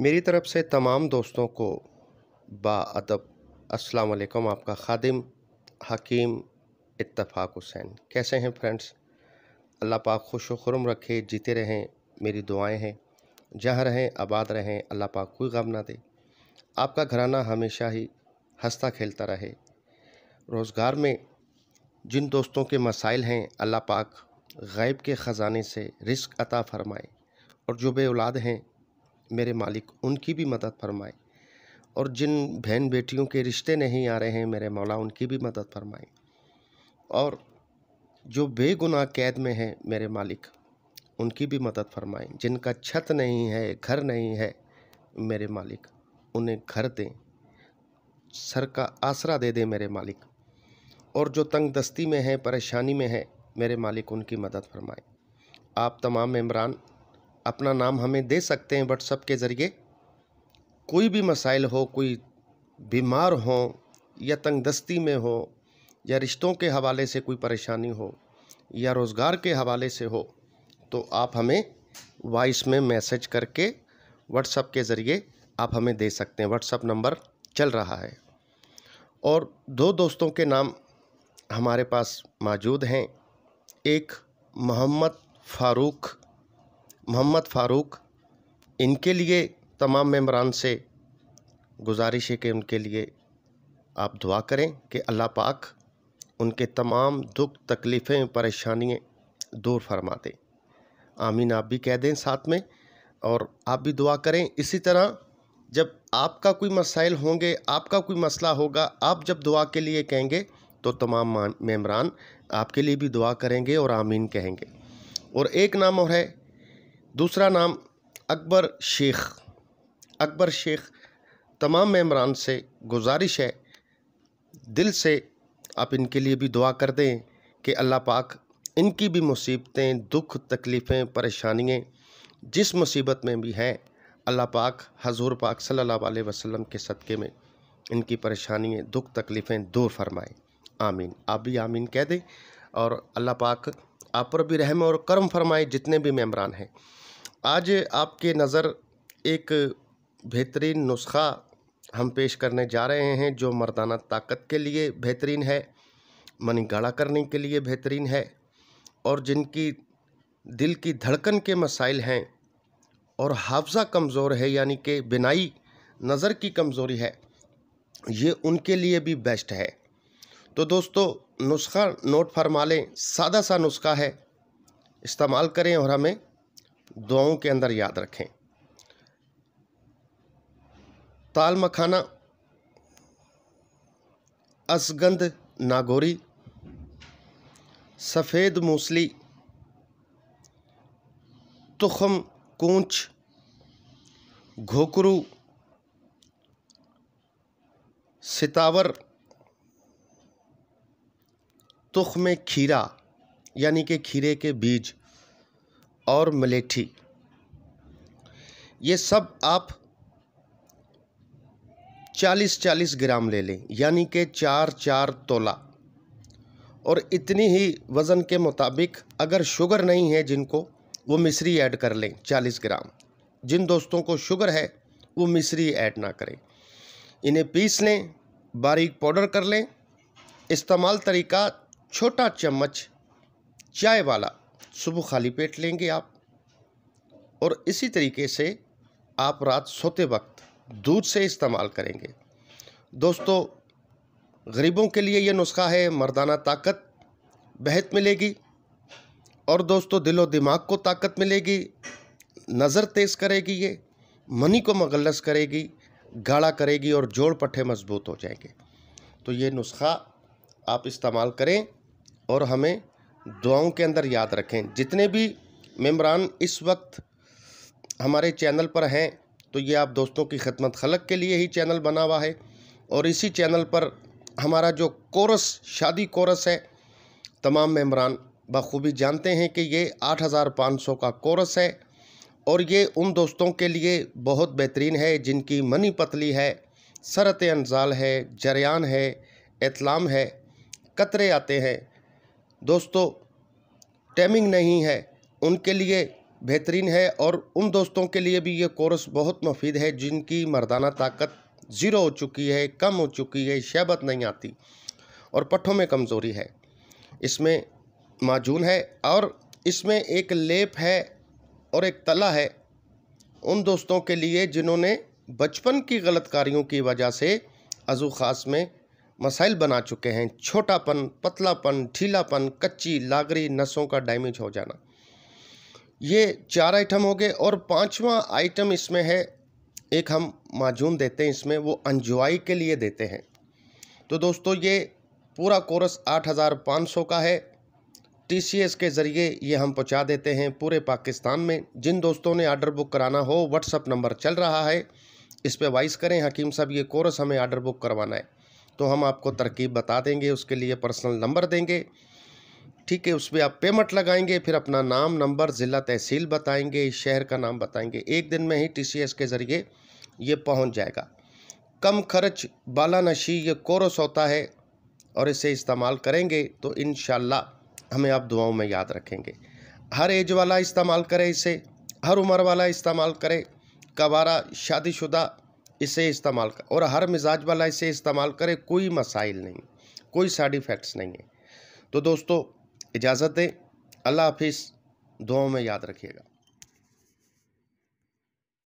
मेरी तरफ़ से तमाम दोस्तों को बाब असलकम आपका खादिम हकीम इतफाक़ हुसैन कैसे हैं फ्रेंड्स अल्लाह पाक खुश खुरम रखे जीते रहें मेरी दुआएं हैं जहाँ रहें आबाद रहें अल्लाह पाक कोई गम ना दे आपका घराना हमेशा ही हंसता खेलता रहे रोज़गार में जिन दोस्तों के मसाइल हैं अल्लाह पाक गैब के ख़जाने से रिस्क अता फरमाए और जो बे औलाद हैं मेरे मालिक उनकी भी मदद फरमाए और जिन बहन बेटियों के रिश्ते नहीं आ रहे हैं मेरे मौला उनकी भी मदद फरमाए और जो बेगुनाह कैद में हैं मेरे मालिक उनकी भी मदद फरमाएँ जिनका छत नहीं है घर नहीं है मेरे मालिक उन्हें घर दें सर का आसरा दे दें मेरे मालिक और जो तंग दस्ती में हैं परेशानी में हैं मेरे मालिक उनकी मदद फरमाएँ आप तमाम इमरान अपना नाम हमें दे सकते हैं व्हाट्सअप के ज़रिए कोई भी मसाइल हो कोई बीमार हो या तंगदस्ती में हो या रिश्तों के हवाले से कोई परेशानी हो या रोज़गार के हवाले से हो तो आप हमें वॉइस में मैसेज करके व्हाट्सअप के ज़रिए आप हमें दे सकते हैं व्हाट्सअप नंबर चल रहा है और दो दोस्तों के नाम हमारे पास मौजूद हैं एक मोहम्मद फ़ारूक मोहम्मद फ़ारूक इनके लिए तमाम मेम्बरान से गुजारिश है कि उनके लिए आप दुआ करें कि अल्लाह पाक उनके तमाम दुख तकलीफ़ें परेशानियाँ दूर फरमा दें आमीन आप भी कह दें साथ में और आप भी दुआ करें इसी तरह जब आपका कोई मसाइल होंगे आपका कोई मसला होगा आप जब दुआ के लिए कहेंगे तो तमाम मेम्बरान आपके लिए भी दुआ करेंगे और आमीन कहेंगे और एक नाम और है दूसरा नाम अकबर शेख अकबर शेख तमाम मेम्बरान से गुजारिश है दिल से आप इनके लिए भी दुआ कर दें कि अल्लाह पाक इनकी भी मुसीबतें दुख तकलीफ़ें परेशानियाँ जिस मुसीबत में भी हैं अल्लाह पाक हजूर पाक सल्लल्लाहु अलैहि वसल्लम के सदक़े में इनकी परेशानियाँ दुख तकलीफ़ें दूर फरमाएँ आमीन आप भी आमीन कह दें और अल्लाह पाक आप पर भी रहम और करम फरमाए जितने भी मेम्बरान हैं आज आपके नज़र एक बेहतरीन नुस्खा हम पेश करने जा रहे हैं जो मर्दाना ताकत के लिए बेहतरीन है मनी गाढ़ा करने के लिए बेहतरीन है और जिनकी दिल की धड़कन के मसाइल हैं और हाफजा कमज़ोर है यानी कि बिनाई नज़र की कमज़ोरी है ये उनके लिए भी बेस्ट है तो दोस्तों नुस्खा नोट फरमा लें सादा सा नुस्खा है इस्तेमाल करें और हमें दुआओं के अंदर याद रखें ताल मखाना असगंध नागोरी सफ़ेद मूसली तुखम कूंच घोकरू सितावर तुख में खीरा यानी कि खीरे के बीज और मलेठी ये सब आप चालीस चालीस ग्राम ले लें यानी कि चार चार तोला और इतनी ही वज़न के मुताबिक अगर शुगर नहीं है जिनको वो मिश्री ऐड कर लें चालीस ग्राम जिन दोस्तों को शुगर है वो मिश्री ऐड ना करें इन्हें पीस लें बारीक पाउडर कर लें इस्तेमाल तरीका छोटा चम्मच चाय वाला सुबह खाली पेट लेंगे आप और इसी तरीके से आप रात सोते वक्त दूध से इस्तेमाल करेंगे दोस्तों गरीबों के लिए यह नुस्खा है मर्दाना ताकत बेहद मिलेगी और दोस्तों दिलो दिमाग को ताकत मिलेगी नज़र तेज़ करेगी ये मनी को मगलस करेगी गाढ़ा करेगी और जोड़ पट्टे मजबूत हो जाएंगे तो ये नुस्खा आप इस्तेमाल करें और हमें दुआओं के अंदर याद रखें जितने भी मेम्बरान इस वक्त हमारे चैनल पर हैं तो ये आप दोस्तों की खदमत खलक के लिए ही चैनल बना हुआ है और इसी चैनल पर हमारा जो कोरस शादी कोरस है तमाम मेम्बरान बखूबी जानते हैं कि ये 8500 का कोरस है और ये उन दोस्तों के लिए बहुत बेहतरीन है जिनकी मनी पतली है सरत अनजाल है जरियान है इतलाम है कतरे आते हैं दोस्तों टैमिंग नहीं है उनके लिए बेहतरीन है और उन दोस्तों के लिए भी ये कोर्स बहुत मुफीद है जिनकी मर्दाना ताकत ज़ीरो हो चुकी है कम हो चुकी है शहबत नहीं आती और पट्ठों में कमज़ोरी है इसमें माजून है और इसमें एक लेप है और एक तला है उन दोस्तों के लिए जिन्होंने बचपन की गलत कार्यों की वजह से अजू खास में मसाइल बना चुके हैं छोटापन पतलापन ढीलापन कच्ची लागरी नसों का डैमेज हो जाना ये चार आइटम हो गए और पांचवा आइटम इसमें है एक हम माजून देते हैं इसमें वो अनजुआई के लिए देते हैं तो दोस्तों ये पूरा कोर्स 8500 का है टीसीएस के ज़रिए ये हम पहुंचा देते हैं पूरे पाकिस्तान में जिन दोस्तों ने आर्डर बुक कराना हो व्हाट्सअप नंबर चल रहा है इस पर वाइस करें हकीम साहब ये कोर्स हमें आर्डर बुक करवाना है तो हम आपको तरकीब बता देंगे उसके लिए पर्सनल नंबर देंगे ठीक है उस पर आप पेमेंट लगाएंगे फिर अपना नाम नंबर ज़िला तहसील बताएंगे शहर का नाम बताएंगे एक दिन में ही टीसीएस के ज़रिए ये पहुंच जाएगा कम खर्च बाला नशी ये कोरस होता है और इसे इस्तेमाल करेंगे तो इन हमें आप दुआओं में याद रखेंगे हर एज वाला इस्तेमाल करें इसे हर उम्र वाला इस्तेमाल करें कबारा शादीशुदा इसे इस्तेमाल कर और हर मिजाज वाला इसे इस्तेमाल करे कोई मसाइल नहीं कोई साइड इफ़ेक्ट्स नहीं है तो दोस्तों इजाज़त दें अल्लाह हाफिज़ दुआओं में याद रखिएगा